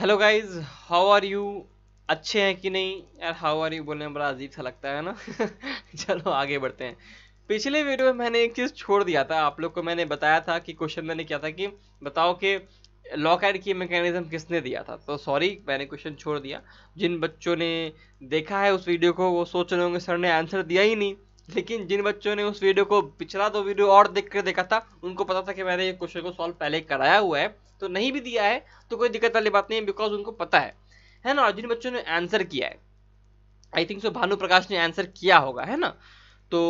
hello guys how are you अच्छे हैं कि नहीं यार हाउ आर यू बोलने में बड़ा अजीब सा लगता है ना चलो आगे बढ़ते हैं पिछले वीडियो में मैंने एक चीज़ छोड़ दिया था आप लोग को मैंने बताया था कि क्वेश्चन मैंने किया था कि बताओ कि लॉक एड की मैकेनिज्म किसने दिया था तो सॉरी मैंने क्वेश्चन छोड़ दिया जिन बच्चों ने देखा है उस वीडियो को वो सोच रहे होंगे सर ने आंसर दिया ही नहीं लेकिन जिन बच्चों ने उस वीडियो को पिछला दो वीडियो और देख कर देखा था उनको पता था कि मैंने ये क्वेश्चन को सॉल्व पहले कराया हुआ है तो नहीं भी दिया है तो कोई दिक्कत वाली बात नहीं है बिकॉज उनको पता है है ना जिन बच्चों ने आंसर किया है आई थिंक सो भानु प्रकाश ने आंसर किया होगा है ना तो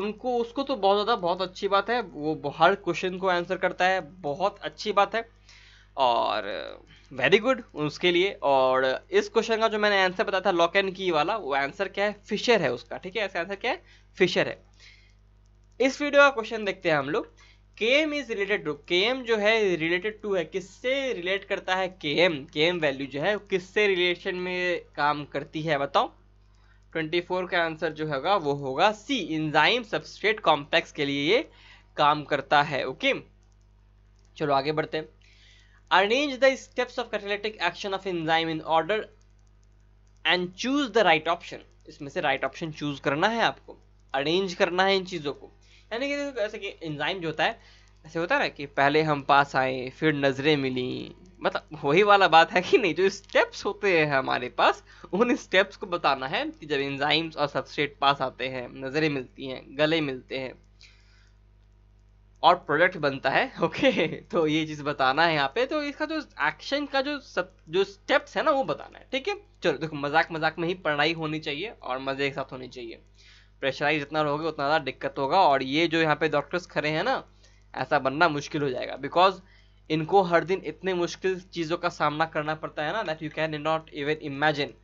उनको उसको तो बहुत ज़्यादा बहुत अच्छी बात है वो हर क्वेश्चन को आंसर करता है बहुत अच्छी बात है और वेरी गुड उसके लिए और इस क्वेश्चन का जो मैंने आंसर बताया था लॉक एंड की वाला वो आंसर क्या है फिशर है उसका ठीक है ऐसा आंसर क्या है फिशर है इस वीडियो का क्वेश्चन देखते हैं हम लोग K M is related to K M जो है रिलेटेड टू है किससे रिलेट करता है के एम के एम वैल्यू जो है किससे रिलेशन में काम करती है बताओ 24 का आंसर जो होगा वो होगा सी इंजाइम सबस्ट्रेट कॉम्प्लेक्स के लिए ये काम करता है ओके चलो आगे बढ़ते हैं arrange the steps of action of enzyme in order and choose the right option इसमें से राइट ऑप्शन चूज करना है आपको अरेंज करना है इन चीज़ों को यानी कि देखो ऐसे कि इंजाइम जो होता है ऐसे होता है ना कि पहले हम पास आए फिर नज़रें मिली मतलब वही वाला बात है कि नहीं जो स्टेप्स होते हैं हमारे पास उन स्टेप्स को बताना है कि जब इंजाइम्स और सबस्ट्रेट पास आते हैं नज़रें मिलती हैं गले मिलते हैं और प्रोडक्ट बनता है ओके तो ये चीज़ बताना है यहाँ पे तो इसका जो एक्शन का जो सब जो स्टेप्स है ना वो बताना है ठीक है चलो देखो मजाक मजाक में ही पढ़ाई होनी चाहिए और मज़े के साथ होनी चाहिए प्रेशराइज जितना रहोगे उतना ज़्यादा दिक्कत होगा और ये जो यहाँ पे डॉक्टर्स खड़े हैं ना ऐसा बनना मुश्किल हो जाएगा बिकॉज इनको हर दिन इतने मुश्किल चीज़ों का सामना करना पड़ता है ना that you can not even imagine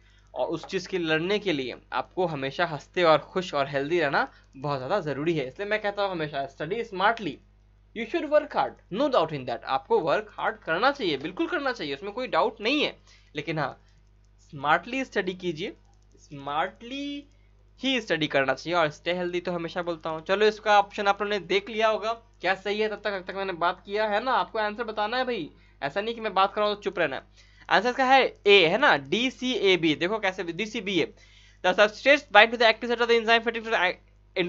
और उस चीज़ की लड़ने के लिए आपको हमेशा हंसते और खुश और हेल्दी रहना बहुत ज़्यादा ज़रूरी है इसलिए मैं कहता हूँ हमेशा study smartly you should work hard no doubt in that आपको वर्क हार्ड करना चाहिए बिल्कुल करना चाहिए उसमें कोई डाउट नहीं है लेकिन हाँ स्मार्टली स्टडी कीजिए स्मार्टली ही स्टडी करना चाहिए और स्टे हेल्दी तो हमेशा बोलता हूँ चलो इसका ऑप्शन आप लोगों ने देख लिया होगा क्या सही है तब तक तक मैंने बात किया है ना आपको आंसर बताना है भाई ऐसा नहीं कि मैं बात कर रहा हूँ तो चुप रहना आंसर इसका है ए है ना डी सी ए बी देखो कैसे D C B A substrate bind to the active site of the enzyme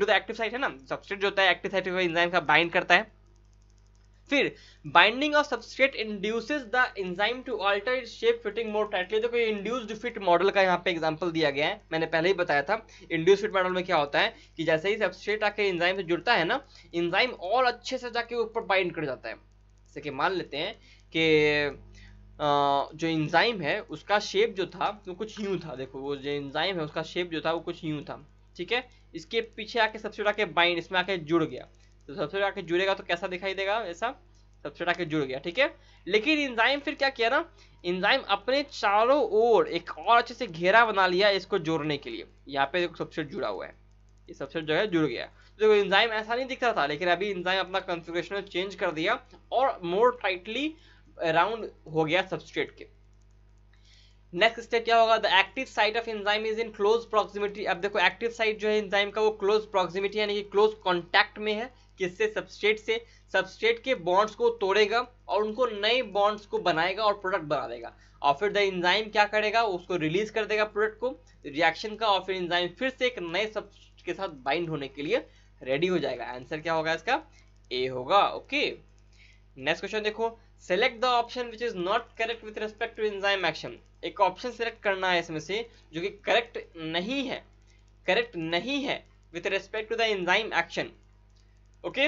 the active site है ना सबस्ट्रेट जो होता है एक्टिव साइट को एंजाइम का बाइंड करता है फिर binding of substrate induces the enzyme to alter it shape fitting more tightly देखो ये इंड्यूस्ड फिट मॉडल का यहाँ पे एग्जांपल दिया गया है मैंने पहले ही बताया था इंड्यूस फिट मॉडल में क्या होता है कि जैसे ही सबस्ट्रेट आके एंजाइम से जुड़ता है ना एंजाइम और अच्छे से जाके ऊपर बाइंड कर जाता है जैसे कि मान लेते हैं कि जो इंजाइम है उसका शेप जो था वो कुछ यूं था देखो वो जो इंजाइम है उसका शेप जो था वो कुछ यूं था ठीक है इसके पीछे आके सबसे आके बाइंड इसमें आके जुड़ गया तो सबसे आके जुड़ेगा तो कैसा दिखाई देगा ऐसा सबसे आके जुड़ गया ठीक है लेकिन इंजाइम फिर क्या किया ना इंजाइम अपने चारों ओर एक और अच्छे से घेरा बना लिया इसको जोड़ने के लिए यहाँ पे सबसे जुड़ा हुआ है ये सबसे जो है जुड़ गया तो इंजाइम ऐसा नहीं दिखता था लेकिन अभी इंजाइम अपना कॉन्फ़िगरेशन चेंज कर दिया और मोर टाइटली अराउंड हो गया सबस्ट्रेट के नेक्स्ट स्टेप क्या होगा the active site of enzyme is in close proximity अब देखो एक्टिव साइट जो है इंजाइम का वो क्लोज प्रॉक्सिमिटी यानी कि क्लोज कॉन्टैक्ट में है किससे सबस्ट्रेट से सबस्ट्रेट के बॉन्ड्स को तोड़ेगा और उनको नए बॉन्ड्स को बनाएगा और प्रोडक्ट बना देगा और फिर द इंजाइम क्या करेगा उसको रिलीज कर देगा प्रोडक्ट को रिएक्शन का और फिर इंजाइम फिर से एक नए सब के साथ बाइंड होने के लिए रेडी हो जाएगा आंसर क्या होगा इसका ए होगा ओके नेक्स्ट क्वेश्चन देखो select the option which is not correct with respect to enzyme action एक ऑप्शन सेलेक्ट करना है इसमें से जो कि करेक्ट नहीं है करेक्ट नहीं है with respect to the enzyme action okay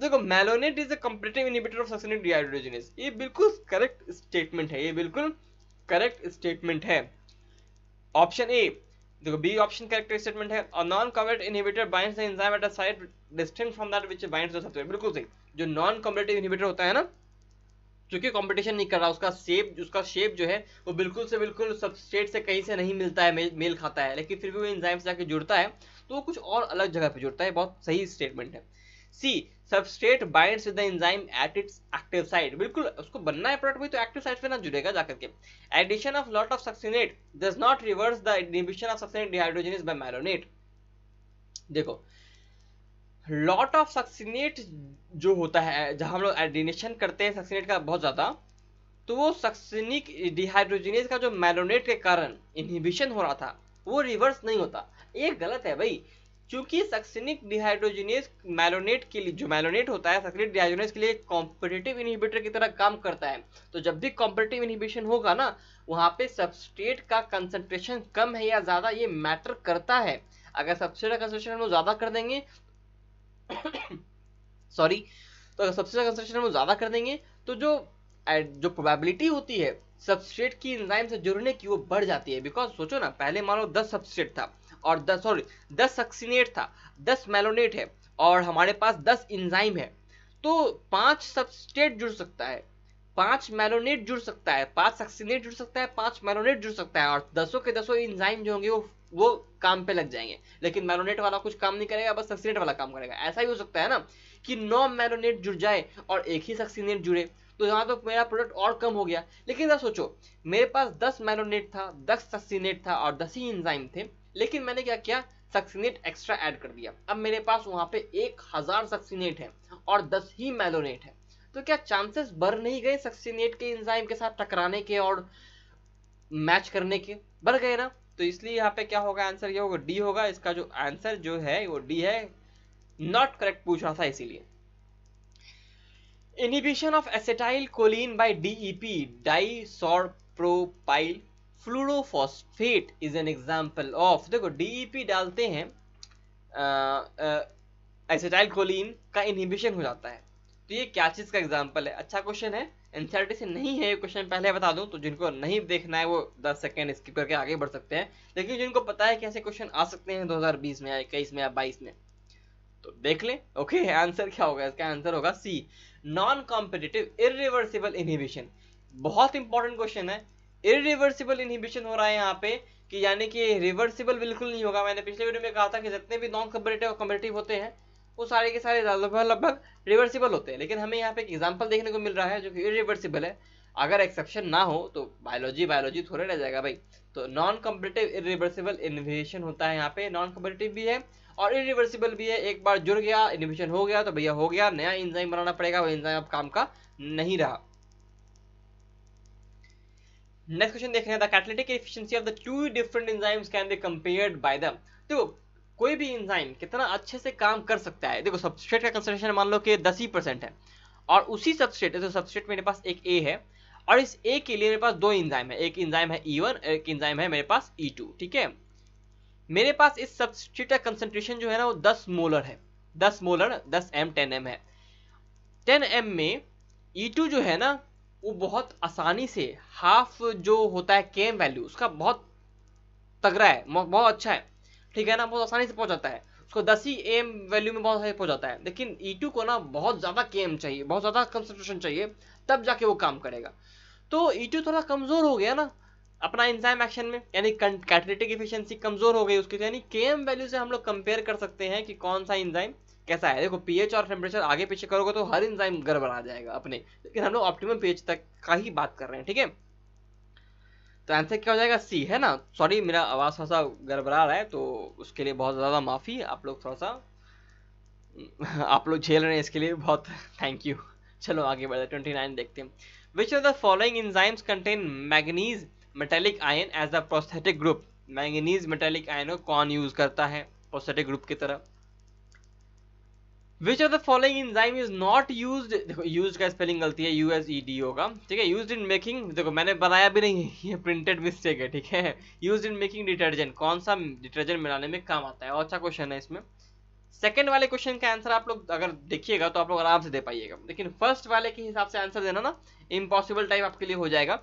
देखो malonate is a competitive inhibitor of succinate dehydrogenase ये बिल्कुल करेक्ट स्टेटमेंट है ये बिल्कुल करेक्ट स्टेटमेंट है ऑप्शन ए देखो बी ऑप्शन करेक्ट स्टेटमेंट है और non competitive inhibitor binds the enzyme at a site distant from that which binds the substrate बिल्कुल सही जो नॉन कॉम्बेटिव इनिबिटर होता है ना क्योंकि कंपटीशन नहीं कर रहा उसका शेप उसका शेप जो है वो बिल्कुल से बिल्कुल सबस्टेट से कहीं से नहीं मिलता है मेल खाता है लेकिन फिर भी वो इंजाइम से जाकर जुड़ता है तो वो कुछ और अलग जगह पर जुड़ता है बहुत सही स्टेटमेंट है C substrate binds with the enzyme at its active site बिल्कुल उसको बनना है प्रोडक्ट भी तो एक्टिव साइट पे ना जुड़ेगा जाकर के addition of lot of succinate does not reverse the inhibition of succinate dehydrogenase by malonate देखो लॉट ऑफ सक्सिनेट जो होता है जहाँ हम लोग एडिनेशन करते हैं सक्सिनेट का बहुत ज़्यादा तो वो सक्सिनिक डिहाइड्रोजिनेज का जो मैलोनेट के कारण इनहिबिशन हो रहा था वो रिवर्स नहीं होता ये गलत है भाई क्योंकि सक्सिनिक डिहाइड्रोजिनेज मैलोनेट के लिए जो मैलोनेट होता है सक्सिनिक डिहाइड्रोजिनेज के लिए कॉम्पिटेटिव इनहिबिटर की तरह काम करता है तो जब भी कॉम्पिटेटिव इनहिबिशन होगा ना वहाँ पे सबस्ट्रेट का कंसंट्रेशन कम है या ज़्यादा ये मैटर करता है अगर सबस्ट्रेट का कंसंट्रेशन हम ज़्यादा कर देंगे सॉरी तो अगर सब्सट्रेट कंसेंट्रेशन हम ज़्यादा कर देंगे तो जो जो प्रोबेबिलिटी होती है सबस्ट्रेट की एंजाइम से जुड़ने की वो बढ़ जाती है बिकॉज सोचो ना पहले मान लो दस सबस्ट्रेट था और दस सॉरी दस सक्सिनेट था दस मेलोनेट है और हमारे पास दस इंजाइम है तो पांच सबस्ट्रेट जुड़ सकता है पांच मेलोनेट जुड़ सकता है पांच सक्सिनेट जुड़ सकता है पांच मेलोनेट जुड़ सकता है और दसों के दसों इंजाइम जो होंगे वो वो काम पे लग जाएंगे लेकिन मैरोनेट वाला कुछ काम नहीं करेगा बस सक्सीनेट वाला काम करेगा ऐसा ही हो सकता है ना कि नौ मैरोनेट जुड़ जाए और एक ही सक्सीनेट जुड़े तो यहाँ तो मेरा प्रोडक्ट और कम हो गया लेकिन जरा सोचो मेरे पास दस मैरोनेट था दस सक्सीनेट था और दस ही इंजाइम थे लेकिन मैंने क्या किया सक्सीनेट एक्स्ट्रा ऐड कर दिया अब मेरे पास वहाँ पे एक हज़ार सक्सीनेट है और दस ही मैलोनेट है तो क्या चांसेस बढ़ नहीं गए सक्सीनेट के इंजाइम के साथ टकराने के और मैच करने के बढ़ गए ना तो इसलिए यहाँ पे क्या होगा आंसर ये होगा डी होगा इसका जो आंसर जो है वो डी है नॉट करेक्ट पूछ रहा था इसीलिए inhibition of acetylcholine by DEP isopropyl fluorophosphate is an example of देखो डीईपी e डालते हैं एसेटाइल कोलिन का इनहिबिशन हो जाता है तो ये क्या चीज़ का एग्जाम्पल है अच्छा क्वेश्चन है एनसीआरटी से नहीं है ये क्वेश्चन पहले बता दूं तो जिनको नहीं देखना है वो 10 सेकंड स्किप करके आगे बढ़ सकते हैं लेकिन जिनको पता है कैसे क्वेश्चन आ सकते हैं 2020 में या इक्कीस में या बाईस में तो देख ले ओके आंसर क्या होगा इसका आंसर होगा C non competitive irreversible inhibition बहुत इंपॉर्टेंट क्वेश्चन है रिवर्सिबल इनहिबिशन हो रहा है यहाँ पे कि यानी कि रिवर्सिबल बिल्कुल नहीं होगा मैंने पिछले वीडियो में कहा था कि जितने भी नॉन कॉम्पिटेटिव और होते हैं वो सारे के सारे लगभग लगभग रिवर्सिबल होते हैं लेकिन हमें यहाँ पे एक एग्जाम्पल देखने को मिल रहा है जो कि इरिवर्सिबल है अगर एक्सेप्शन ना हो तो बायोलॉजी बायोलॉजी थोड़े रह जाएगा भाई तो नॉन कम्पिटेटिव इरिवर्सिबल इन्वेशन होता है यहाँ पे नॉन कम्पिटेटिव भी है और इरिवर्सिबल भी है एक बार जुड़ गया इन्वेशन हो गया तो भैया हो गया नया इंजाइम बनाना पड़ेगा वो इंजाइम अब काम का नहीं रहा नेक्स्ट क्वेश्चन देख रहे हैं the catalytic efficiency of the two different enzymes can be compared by the देखो कोई भी इंजाइम कितना अच्छे से काम कर सकता है देखो सबस्ट्रेट का कंसेंट्रेशन मान लो कि दस ही परसेंट है और उसी सबस्ट्रेट तो सबस्ट्रेट मेरे पास एक ए है और इस ए के लिए मेरे पास दो इंजाइम है एक इंजाइम है ई e वन एक इंजाइम है मेरे पास ई e टू ठीक है मेरे पास इस सबस्ट्रेट का कंसेंट्रेशन जो है ना वो दस मोलर है दस मोलर दस एम टेन एम है टेन एम में ई e टू जो है ना वो बहुत आसानी से हाफ जो होता है के एम वैल्यू उसका बहुत तगड़ा है बहुत अच्छा है ठीक है ना बहुत आसानी से पहुंचाता है उसको दस ही एम वैल्यू में बहुत आसानी पहुंचाता है लेकिन ई e को ना बहुत ज़्यादा के चाहिए बहुत ज़्यादा कंसनट्रेशन चाहिए तब जाके वो काम करेगा तो ई e थोड़ा कमज़ोर हो गया ना अपना इंजाइम एक्शन में यानी कैटलेटिक इफिशियंसी कमज़ोर हो गई उसकी तो यानी के एम वैल्यू से हम लोग कंपेयर कर सकते हैं कि कौन सा इंजाइम कैसा है देखो पीएच और टेम्परेचर आगे पीछे करोगे तो हर इंजाइम गड़बड़ा जाएगा अपने लेकिन हम लोग ऑप्टिमम पीएच तक का ही बात कर रहे हैं ठीक है तो आंसर क्या हो जाएगा सी है ना सॉरी मेरा आवाज़ थोड़ा सा गड़बड़ा रहा है तो उसके लिए बहुत ज़्यादा माफ़ी आप लोग थोड़ा सा आप लोग झेल रहे हैं इसके लिए बहुत थैंक यू चलो आगे बढ़ते ट्वेंटी नाइन देखते हैं which are the following enzymes contain manganese metallic ion as the prosthetic group manganese metallic ion को कौन यूज़ करता है प्रोस्थेटिक ग्रुप की तरह which of the following enzyme is not use use का स्पेलिंग गलती है U S E D O का ठीक है यूज इन मेकिंग देखो मैंने बनाया भी नहीं ये प्रिंटेड मिस्टेक है ठीक है यूज इन मेकिंग डिटर्जेंट कौन सा डिटर्जेंट मिलाने में काम आता है और अच्छा क्वेश्चन है इसमें सेकेंड वाले क्वेश्चन का आंसर आप लोग अगर देखिएगा तो आप लोग आराम से दे पाइएगा लेकिन फर्स्ट वाले के हिसाब से आंसर देना ना इम्पॉसिबल टाइप आपके लिए हो जाएगा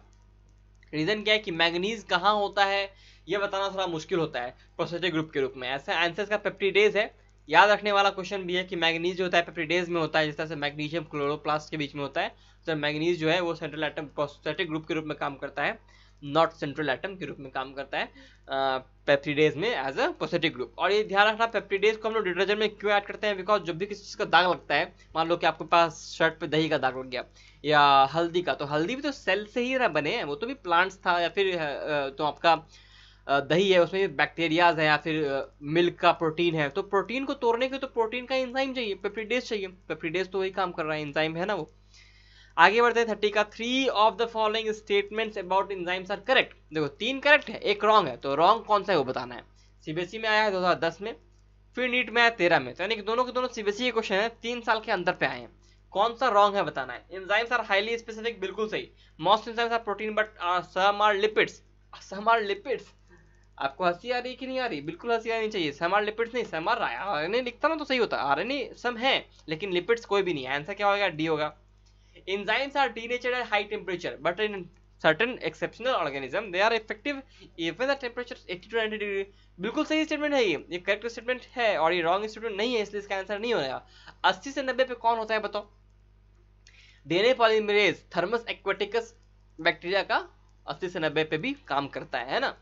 रीजन क्या है कि मैग्नीज कहाँ होता है यह बताना थोड़ा मुश्किल होता है प्रोसेटिव ग्रुप के रूप में ऐसा आंसर का पेप्टीडेज है याद रखने वाला क्वेश्चन भी है कि मैग्नीज जो होता है पेप्टिडेज में होता है जिस तरह से मैग्नीशियम क्लोरोप्लास्ट के बीच में होता है तो मैग्नीज जो है वो सेंट्रल एटम प्रोस्टेटिक ग्रुप के रूप में काम करता है नॉट सेंट्रल एटम के रूप में काम करता है पेप्टिडेज में एज अ प्रोस्टेटिक ग्रुप और ये ध्यान रखना पेप्टिडेज को हम लोग डिटर्जेंट में क्यों ऐड करते हैं बिकॉज जब भी किसी चीज़ का दाग लगता है मान लो कि आपके पास शर्ट पे दही का दाग लग गया या हल्दी का तो हल्दी भी तो सेल से ही ना बने वो तो भी प्लांट्स था या फिर तो आपका दही है उसमें बैक्टीरियाज है या फिर मिल्क का प्रोटीन है तो प्रोटीन को तोड़ने के तो प्रोटीन का एंजाइम चाहिए पेप्टिडेज चाहिए पेप्टिडेज तो वही काम कर रहा है एंजाइम है ना वो आगे बढ़ते हैं थर्टी का three of the following statements about enzymes are correct देखो तीन करेक्ट है एक रॉन्ग है तो रॉन्ग कौन सा है वो बताना है सीबीएसई में आया है 2010 में फिर नीट में आया तेरह में तो यानी कि दोनों के दोनों सीबीएसई के क्वेश्चन है तीन साल के अंदर पे आए हैं कौन सा रॉन्ग है बताना है इंजाइम्स आर हाईली स्पेसिफिक बिल्कुल सही most enzymes are protein but some are lipids some are lipids आपको हंसी आ रही कि नहीं आ रही बिल्कुल हंसी आनी चाहिए सम आर लिपिड्स नहीं some are R N A लिखता ना तो सही होता आर एन ए सम है लेकिन लिपिड्स कोई भी नहीं है आंसर क्या होगा डी होगा enzymes are denatured at high temperature but in certain exceptional organism they are effective even the temperature 80 to 90 degree बिल्कुल सही स्टेटमेंट है ये ये करेक्ट स्टेटमेंट है और ये रॉन्ग स्टेटमेंट नहीं है इसलिए इसका आंसर नहीं होगा 80 से 90 पे कौन होता है बताओ DNA polymerase Thermus aquaticus bacteria का 80 से 90 पे भी काम करता है ना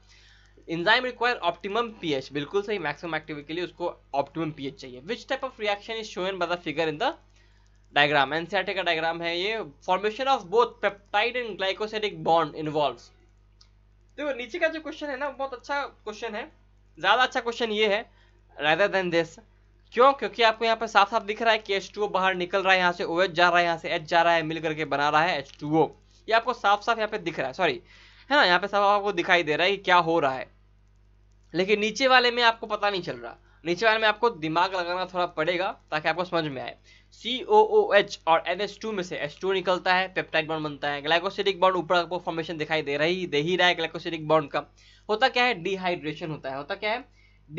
इंजाइम रिक्वायर ऑप्टिमम पीएच बिल्कुल सही मैक्सिमम एक्टिविटी के लिए उसको ऑप्टिमम पीएच चाहिए which type of reaction is shown by the figure in the diagram NCERT का डायग्राम है ये formation of both peptide and glycosidic bond involve देखो नीचे का जो क्वेश्चन है ना बहुत अच्छा क्वेश्चन है ज़्यादा अच्छा क्वेश्चन ये है रादर देन दिस क्यों क्योंकि आपको यहाँ पर साफ साफ दिख रहा है कि एच टू ओ बाहर निकल रहा है यहाँ से ओ एच जा रहा है यहाँ से एच जा रहा है मिल करके बना रहा है एच टू ओ ये आपको साफ साफ यहाँ पे दिख रहा है सॉरी है ना यहाँ पे सब आपको दिखाई दे रहा है कि क्या हो रहा है लेकिन नीचे वाले में आपको पता नहीं चल रहा नीचे वाले में आपको दिमाग लगाना थोड़ा पड़ेगा ताकि आपको समझ में आए सी ओ ओ एच और एन एस टू में से एस टू निकलता है पेप्टाइड बॉन्ड बनता है ग्लाइकोसिडिक बॉन्ड ऊपर आपको फॉर्मेशन दिखाई दे रही दे ही रहा है ग्लाइकोसिडिक बॉन्ड का होता क्या है डिहाइड्रेशन होता है होता क्या है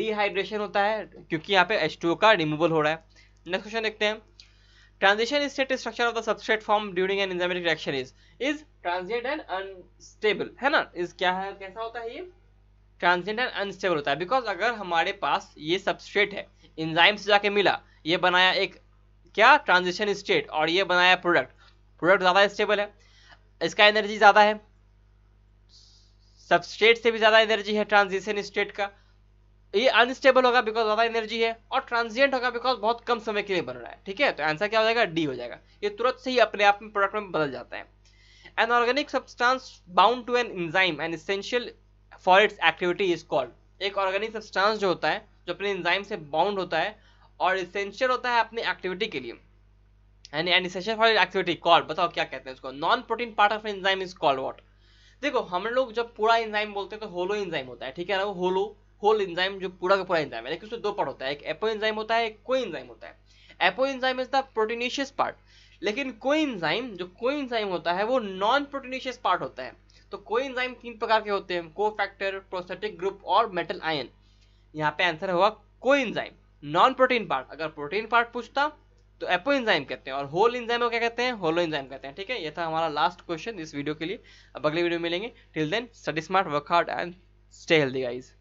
डिहाइड्रेशन होता है क्योंकि यहाँ पे एस टू का रिमूवल हो रहा है नेक्स्ट क्वेश्चन देखते हैं Transition state structure of the substrate formed during an enzymatic reaction is is transient and unstable है ना इस क्या है कैसा होता है ये ट्रांसजेंट एंड अनस्टेबल होता है बिकॉज अगर हमारे पास ये सबस्ट्रेट है इंजाइम से जाके मिला ये बनाया एक क्या ट्रांजिशन स्टेट और ये बनाया प्रोडक्ट प्रोडक्ट ज़्यादा स्टेबल है इसका एनर्जी ज़्यादा है सबस्ट्रेट से भी ज़्यादा एनर्जी है ट्रांजिशन स्टेट का ये अनस्टेबल होगा बिकॉज ज़्यादा एनर्जी है और ट्रांजिएंट होगा बिकॉज बहुत कम समय के लिए बन रहा है ठीक है तो आंसर क्या हो जाएगा डी हो जाएगा ये तुरंत से ही अपने आप में प्रोडक्ट में बदल जाता है an organic substance bound to an enzyme an essential for its activity is called एक ऑर्गेनिक सब्सटेंस जो होता है जो अपने इंजाइम से बाउंड होता है और इसेंशियल होता है अपनी एक्टिविटी के लिए यानी an essential for activity called बताओ क्या कहते हैं उसको non protein part of enzyme is called what देखो हम लोग जब पूरा इंजाइम बोलते हैं तो होलो इंजाइम होता है ठीक है ना वो होलो होल इंजाइम जो पूरा का पूरा इंजाइम है लेकिन उसमें दो पार्ट होता है एक एपो इंजाइम होता है एक को इंजाइम होता है apoenzyme is the proteinaceous part लेकिन को इंजाइम जो को इंजाइम होता है वो नॉन प्रोटीनिशियस पार्ट होता है तो को इंजाइम तीन प्रकार के होते हैं को फैक्टर प्रोस्थेटिक ग्रुप और मेटल आयन यहाँ पे आंसर होगा coenzyme non protein part अगर प्रोटीन पार्ट पूछता तो एपो इंजाइम कहते हैं और होल इंजाइम को क्या कहते हैं होलो इंजाइम कहते हैं ठीक है ये था हमारा लास्ट क्वेश्चन इस वीडियो के लिए अब अगले वीडियो में मिलेंगे till then study smart work hard and stay healthy guys